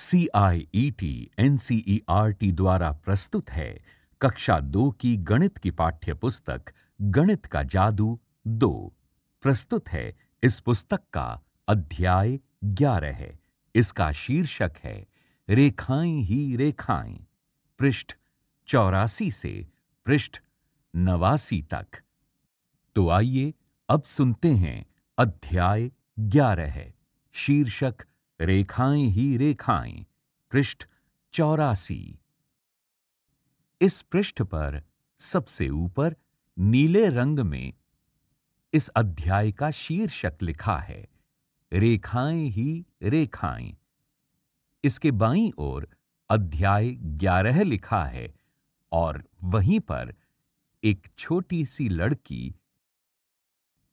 C I E T N C E R T द्वारा प्रस्तुत है कक्षा दो की गणित की पाठ्य पुस्तक गणित का जादू दो प्रस्तुत है इस पुस्तक का अध्याय ग्यारह है इसका शीर्षक है रेखाएं ही रेखाएं पृष्ठ चौरासी से पृष्ठ नवासी तक तो आइए अब सुनते हैं अध्याय ग्यारह है शीर्षक रेखाएं ही रेखाएं पृष्ठ चौरासी इस पृष्ठ पर सबसे ऊपर नीले रंग में इस अध्याय का शीर्षक लिखा है रेखाएं ही रेखाएं इसके बाईं ओर अध्याय ग्यारह लिखा है और वहीं पर एक छोटी सी लड़की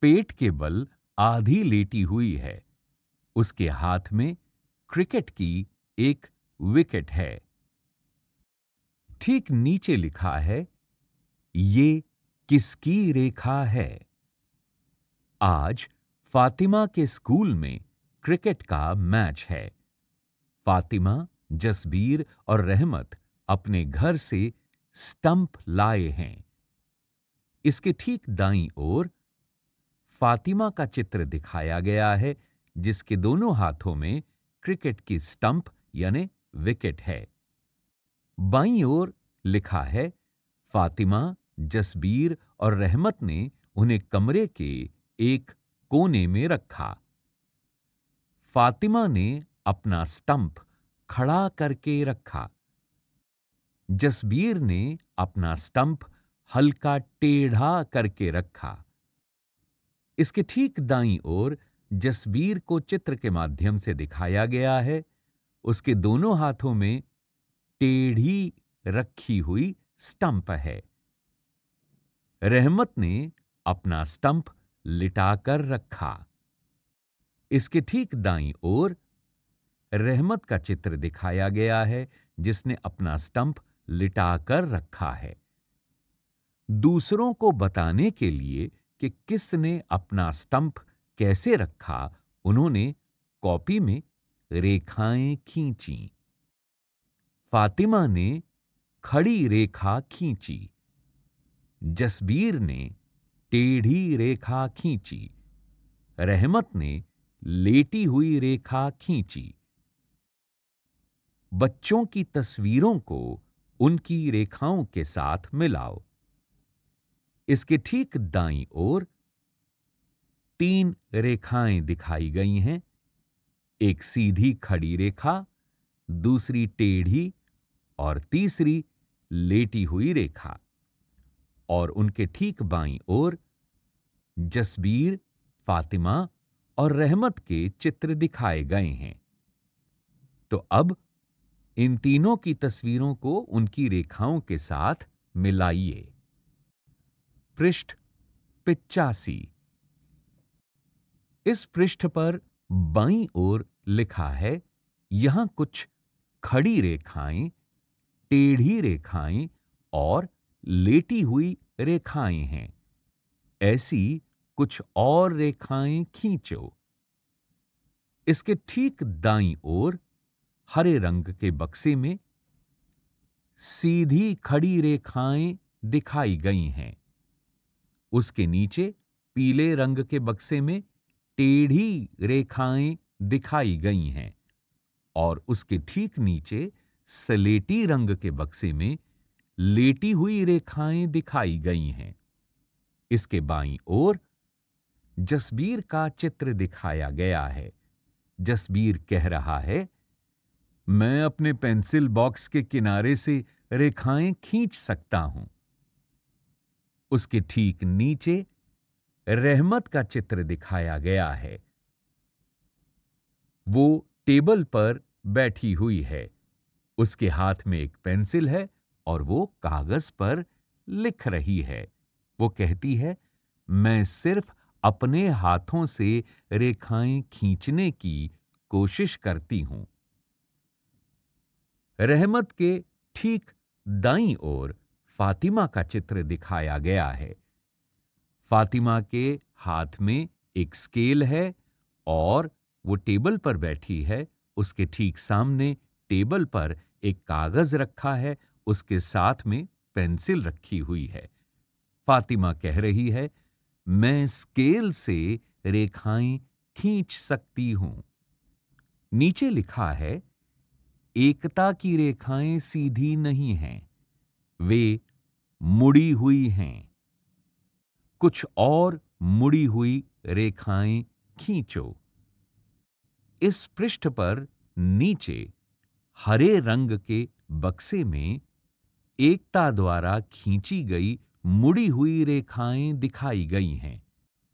पेट के बल आधी लेटी हुई है उसके हाथ में क्रिकेट की एक विकेट है ठीक नीचे लिखा है ये किसकी रेखा है आज फातिमा के स्कूल में क्रिकेट का मैच है फातिमा जसबीर और रहमत अपने घर से स्टंप लाए हैं इसके ठीक दाई ओर फातिमा का चित्र दिखाया गया है जिसके दोनों हाथों में क्रिकेट की स्टंप यानी विकेट है बाई ओर लिखा है फातिमा जसबीर और रहमत ने उन्हें कमरे के एक कोने में रखा फातिमा ने अपना स्टंप खड़ा करके रखा जसबीर ने अपना स्टंप हल्का टेढ़ा करके रखा इसके ठीक दाईं ओर जसबीर को चित्र के माध्यम से दिखाया गया है उसके दोनों हाथों में टेढ़ी रखी हुई स्टंप है रहमत ने अपना स्टंप लिटाकर रखा इसके ठीक दाई ओर रहमत का चित्र दिखाया गया है जिसने अपना स्टंप लिटाकर रखा है दूसरों को बताने के लिए कि किसने अपना स्टंप कैसे रखा उन्होंने कॉपी में रेखाएं खींची फातिमा ने खड़ी रेखा खींची जसबीर ने टेढ़ी रेखा खींची रहमत ने लेटी हुई रेखा खींची बच्चों की तस्वीरों को उनकी रेखाओं के साथ मिलाओ इसके ठीक दाई ओर तीन रेखाएं दिखाई गई हैं एक सीधी खड़ी रेखा दूसरी टेढ़ी और तीसरी लेटी हुई रेखा और उनके ठीक बाईं ओर जसबीर फातिमा और रहमत के चित्र दिखाए गए हैं तो अब इन तीनों की तस्वीरों को उनकी रेखाओं के साथ मिलाइए पृष्ठ पिचासी इस पृष्ठ पर बाईं ओर लिखा है यहां कुछ खड़ी रेखाएं टेढ़ी रेखाएं और लेटी हुई रेखाएं हैं ऐसी कुछ और रेखाएं खींचो इसके ठीक दाईं ओर हरे रंग के बक्से में सीधी खड़ी रेखाएं दिखाई गई हैं उसके नीचे पीले रंग के बक्से में टेढ़ी रेखाएं दिखाई गई हैं और उसके ठीक नीचे सलेटी रंग के बक्से में लेटी हुई रेखाएं दिखाई गई हैं इसके बाई ओर जसबीर का चित्र दिखाया गया है जसबीर कह रहा है मैं अपने पेंसिल बॉक्स के किनारे से रेखाएं खींच सकता हूं उसके ठीक नीचे रहमत का चित्र दिखाया गया है वो टेबल पर बैठी हुई है उसके हाथ में एक पेंसिल है और वो कागज पर लिख रही है वो कहती है मैं सिर्फ अपने हाथों से रेखाएं खींचने की कोशिश करती हूं रहमत के ठीक दाई ओर फातिमा का चित्र दिखाया गया है फातिमा के हाथ में एक स्केल है और वो टेबल पर बैठी है उसके ठीक सामने टेबल पर एक कागज रखा है उसके साथ में पेंसिल रखी हुई है फातिमा कह रही है मैं स्केल से रेखाएं खींच सकती हूं नीचे लिखा है एकता की रेखाएं सीधी नहीं हैं वे मुड़ी हुई हैं कुछ और मुड़ी हुई रेखाएं खींचो इस पृष्ठ पर नीचे हरे रंग के बक्से में एकता द्वारा खींची गई मुड़ी हुई रेखाएं दिखाई गई हैं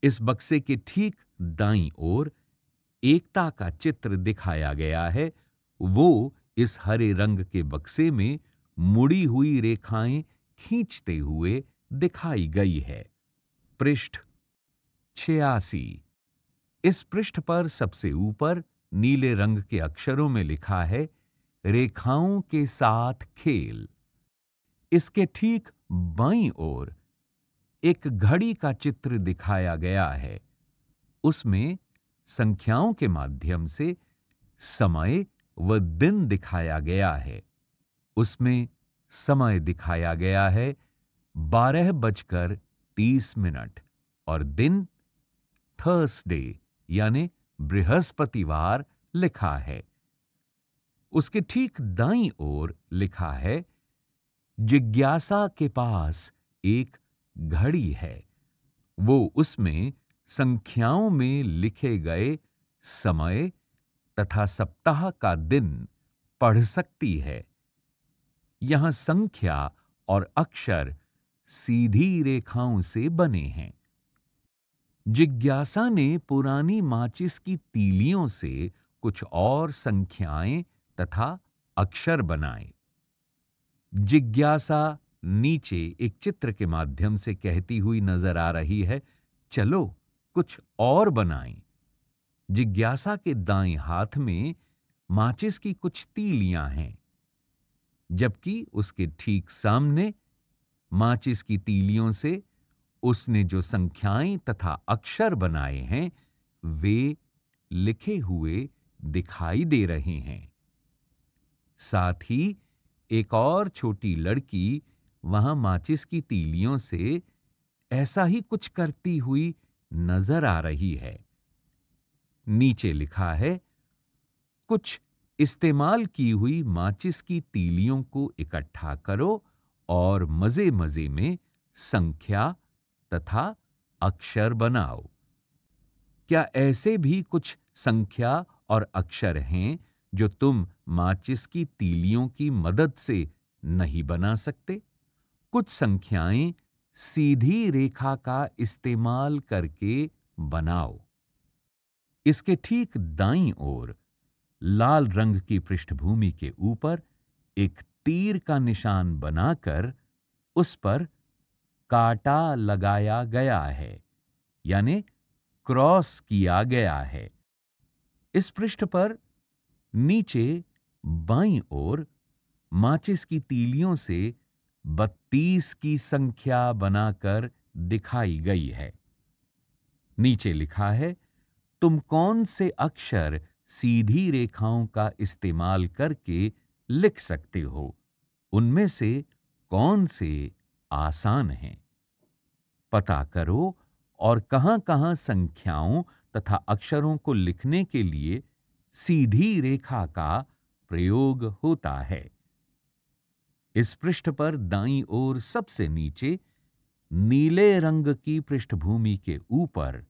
इस बक्से के ठीक दाई ओर एकता का चित्र दिखाया गया है वो इस हरे रंग के बक्से में मुड़ी हुई रेखाएं खींचते हुए दिखाई गई है पृष्ठ छियासी इस पृष्ठ पर सबसे ऊपर नीले रंग के अक्षरों में लिखा है रेखाओं के साथ खेल इसके ठीक बाईं ओर एक घड़ी का चित्र दिखाया गया है उसमें संख्याओं के माध्यम से समय व दिन दिखाया गया है उसमें समय दिखाया गया है बारह बजकर तीस मिनट और दिन थर्सडे यानी बृहस्पतिवार लिखा है उसके ठीक दाई ओर लिखा है जिज्ञासा के पास एक घड़ी है वो उसमें संख्याओं में लिखे गए समय तथा सप्ताह का दिन पढ़ सकती है यहां संख्या और अक्षर सीधी रेखाओं से बने हैं जिज्ञासा ने पुरानी माचिस की तीलियों से कुछ और संख्याएं तथा अक्षर बनाए जिज्ञासा नीचे एक चित्र के माध्यम से कहती हुई नजर आ रही है चलो कुछ और बनाएं। जिज्ञासा के दाएं हाथ में माचिस की कुछ तीलियां हैं जबकि उसके ठीक सामने माचिस की तीलियों से उसने जो संख्याएं तथा अक्षर बनाए हैं वे लिखे हुए दिखाई दे रहे हैं साथ ही एक और छोटी लड़की वहां माचिस की तीलियों से ऐसा ही कुछ करती हुई नजर आ रही है नीचे लिखा है कुछ इस्तेमाल की हुई माचिस की तीलियों को इकट्ठा करो और मजे मजे में संख्या तथा अक्षर बनाओ क्या ऐसे भी कुछ संख्या और अक्षर हैं जो तुम माचिस की तीलियों की मदद से नहीं बना सकते कुछ संख्याएं सीधी रेखा का इस्तेमाल करके बनाओ इसके ठीक दाई ओर लाल रंग की पृष्ठभूमि के ऊपर एक तीर का निशान बनाकर उस पर काटा लगाया गया है यानी क्रॉस किया गया है इस पृष्ठ पर नीचे बाई ओर माचिस की तीलियों से बत्तीस की संख्या बनाकर दिखाई गई है नीचे लिखा है तुम कौन से अक्षर सीधी रेखाओं का इस्तेमाल करके लिख सकते हो उनमें से कौन से आसान हैं पता करो और कहां कहां संख्याओं तथा अक्षरों को लिखने के लिए सीधी रेखा का प्रयोग होता है इस पृष्ठ पर दाई ओर सबसे नीचे नीले रंग की पृष्ठभूमि के ऊपर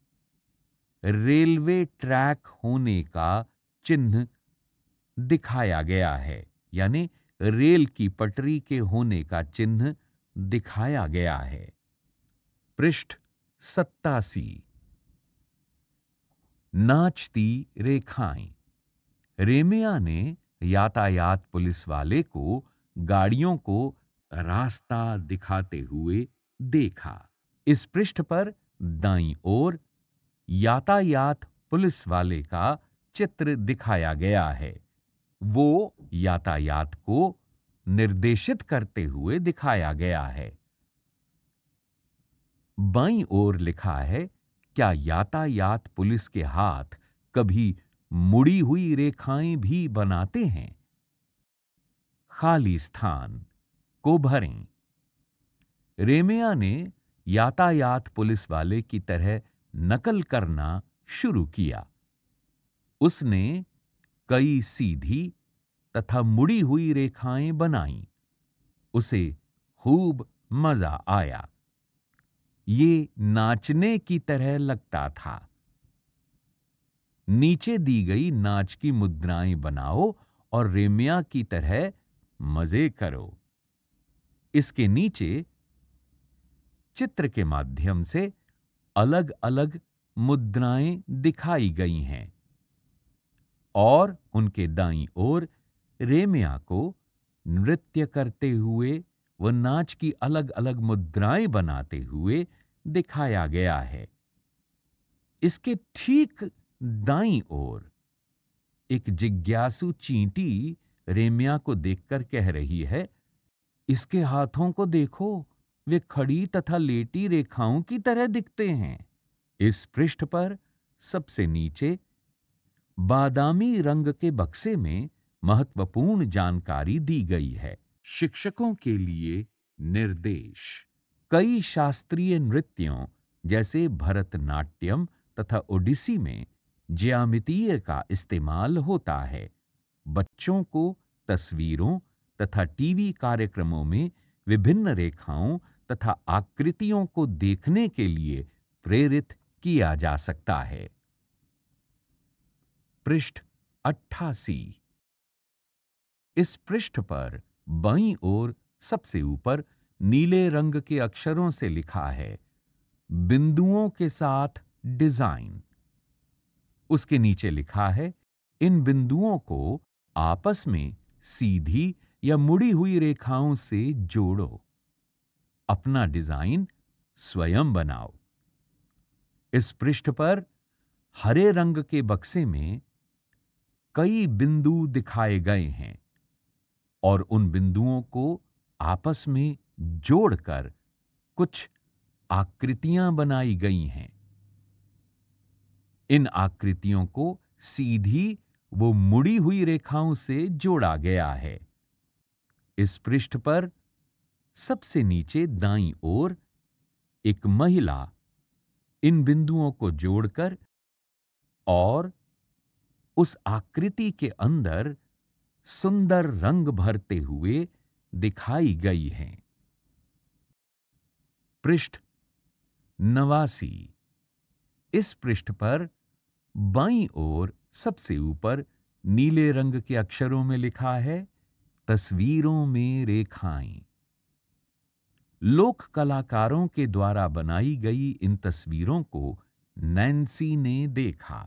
रेलवे ट्रैक होने का चिन्ह दिखाया गया है यानी रेल की पटरी के होने का चिन्ह दिखाया गया है पृष्ठ सत्तासी नाचती रेखाएं रेमिया ने यातायात पुलिस वाले को गाड़ियों को रास्ता दिखाते हुए देखा इस पृष्ठ पर दाई ओर यातायात पुलिस वाले का चित्र दिखाया गया है वो यातायात को निर्देशित करते हुए दिखाया गया है बाई ओर लिखा है क्या यातायात पुलिस के हाथ कभी मुड़ी हुई रेखाएं भी बनाते हैं खाली स्थान को भरें रेमिया ने यातायात पुलिस वाले की तरह नकल करना शुरू किया उसने कई सीधी तथा मुड़ी हुई रेखाएं बनाई उसे खूब मजा आया ये नाचने की तरह लगता था नीचे दी गई नाच की मुद्राएं बनाओ और रेमिया की तरह मजे करो इसके नीचे चित्र के माध्यम से अलग अलग मुद्राएं दिखाई गई हैं और उनके दाई ओर रेमिया को नृत्य करते हुए व नाच की अलग अलग मुद्राएं बनाते हुए दिखाया गया है इसके ठीक दाई ओर एक जिज्ञासु चींटी रेमिया को देखकर कह रही है इसके हाथों को देखो वे खड़ी तथा लेटी रेखाओं की तरह दिखते हैं इस पृष्ठ पर सबसे नीचे बादामी रंग के बक्से में महत्वपूर्ण जानकारी दी गई है शिक्षकों के लिए निर्देश कई शास्त्रीय नृत्यों जैसे भरतनाट्यम तथा ओडिसी में ज्यामितीय का इस्तेमाल होता है बच्चों को तस्वीरों तथा टीवी कार्यक्रमों में विभिन्न रेखाओं तथा आकृतियों को देखने के लिए प्रेरित किया जा सकता है पृष्ठ अट्ठासी इस पृष्ठ पर बई ओर सबसे ऊपर नीले रंग के अक्षरों से लिखा है बिंदुओं के साथ डिजाइन उसके नीचे लिखा है इन बिंदुओं को आपस में सीधी या मुड़ी हुई रेखाओं से जोड़ो अपना डिजाइन स्वयं बनाओ इस पृष्ठ पर हरे रंग के बक्से में कई बिंदु दिखाए गए हैं और उन बिंदुओं को आपस में जोड़कर कुछ आकृतियां बनाई गई हैं इन आकृतियों को सीधी वो मुड़ी हुई रेखाओं से जोड़ा गया है इस पृष्ठ पर सबसे नीचे दाई ओर एक महिला इन बिंदुओं को जोड़कर और उस आकृति के अंदर सुंदर रंग भरते हुए दिखाई गई हैं पृष्ठ नवासी इस पृष्ठ पर बाई ओर सबसे ऊपर नीले रंग के अक्षरों में लिखा है तस्वीरों में रेखाएं लोक कलाकारों के द्वारा बनाई गई इन तस्वीरों को नैन्सी ने देखा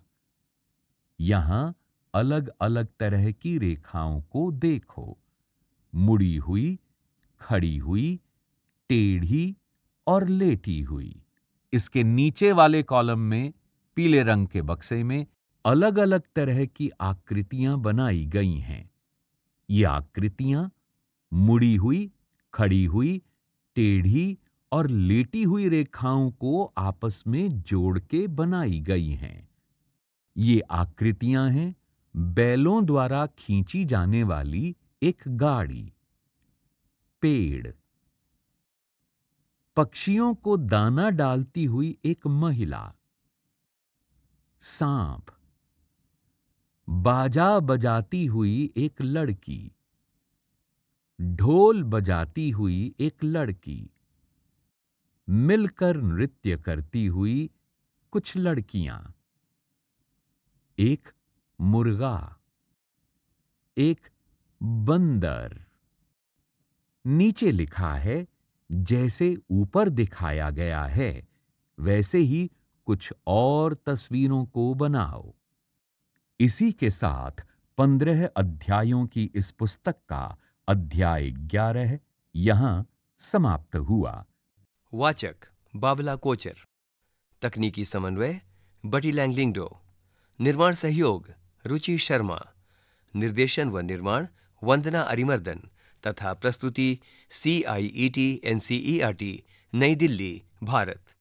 यहां अलग अलग तरह की रेखाओं को देखो मुड़ी हुई खड़ी हुई टेढ़ी और लेटी हुई इसके नीचे वाले कॉलम में पीले रंग के बक्से में अलग अलग तरह की आकृतियां बनाई गई हैं ये आकृतियां मुड़ी हुई खड़ी हुई टेढ़ी और लेटी हुई रेखाओं को आपस में जोड़ के बनाई गई हैं ये आकृतियां हैं बैलों द्वारा खींची जाने वाली एक गाड़ी पेड़ पक्षियों को दाना डालती हुई एक महिला सांप बाजा बजाती हुई एक लड़की ढोल बजाती हुई एक लड़की मिलकर नृत्य करती हुई कुछ लड़कियां एक मुर्गा एक बंदर नीचे लिखा है जैसे ऊपर दिखाया गया है वैसे ही कुछ और तस्वीरों को बनाओ इसी के साथ पंद्रह अध्यायों की इस पुस्तक का अध्याय ग्यारह यहां समाप्त हुआ वाचक बाबला कोचर तकनीकी समन्वय बटी लैंगलिंगडो निर्माण सहयोग रुचि शर्मा निर्देशन व निर्माण वंदना अरिमर्दन तथा प्रस्तुति C I E T N C E R T Nai Delhi Bharat